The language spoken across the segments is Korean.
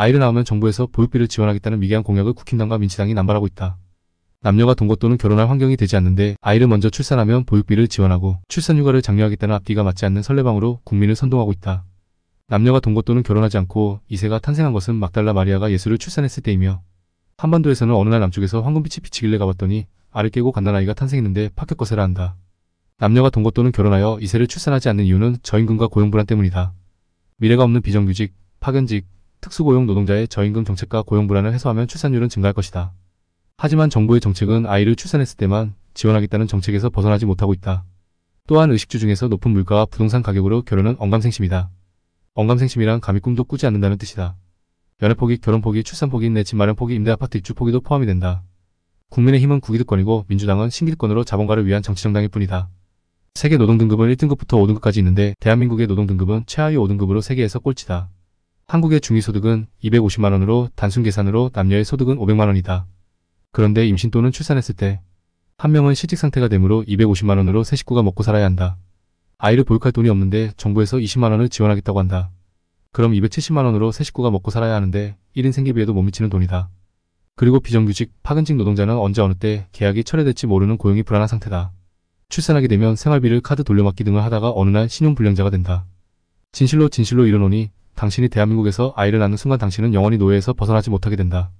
아이를 낳으면 정부에서 보육비를 지원하겠다는 미개한 공약을 국힘당과 민치당이 남발하고 있다. 남녀가 동거 또는 결혼할 환경이 되지 않는데 아이를 먼저 출산하면 보육비를 지원하고 출산휴가를 장려하겠다는 앞뒤가 맞지 않는 설레방으로 국민을 선동하고 있다. 남녀가 동거 또는 결혼하지 않고 이세가 탄생한 것은 막달라 마리아가 예수를 출산했을 때이며 한반도에서는 어느 날 남쪽에서 황금빛이 비치길래 가봤더니 알을 깨고 간단아이가 탄생했는데 파격거세라 한다. 남녀가 동거 또는 결혼하여 이세를 출산하지 않는 이유는 저임금과 고용불안 때문이다. 미래가 없는 비정규직, 파견직, 특수고용 노동자의 저임금 정책과 고용 불안을 해소하면 출산율은 증가할 것이다. 하지만 정부의 정책은 아이를 출산했을 때만 지원하겠다는 정책에서 벗어나지 못하고 있다. 또한 의식주 중에서 높은 물가와 부동산 가격으로 결혼은 언감생심이다. 언감생심이란 감히 꿈도 꾸지 않는다는 뜻이다. 연애 포기, 결혼 포기, 출산 포기, 내집 마련 포기, 임대 아파트 입주 포기도 포함이 된다. 국민의힘은 구기득권이고 민주당은 신기득권으로 자본가를 위한 정치정당일 뿐이다. 세계 노동등급은 1등급부터 5등급까지 있는데 대한민국의 노동등급은 최하위 5등급으로 세계에서 꼴찌다. 한국의 중위소득은 250만원으로 단순 계산으로 남녀의 소득은 500만원이다. 그런데 임신 또는 출산했을 때 한 명은 실직 상태가 되므로 250만원으로 새 식구가 먹고 살아야 한다. 아이를 보육할 돈이 없는데 정부에서 20만원을 지원하겠다고 한다. 그럼 270만원으로 새 식구가 먹고 살아야 하는데 1인 생계비에도 못 미치는 돈이다. 그리고 비정규직, 파근직 노동자는 언제 어느 때 계약이 철회될지 모르는 고용이 불안한 상태다. 출산하게 되면 생활비를 카드 돌려막기 등을 하다가 어느 날 신용불량자가 된다. 진실로 진실로 이러노니 당신이 대한민국에서 아이를 낳는 순간 당신은 영원히 노예에서 벗어나지 못하게 된다.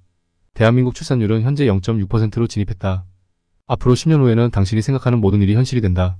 대한민국 출산율은 현재 0.6%로 진입했다. 앞으로 10년 후에는 당신이 생각하는 모든 일이 현실이 된다.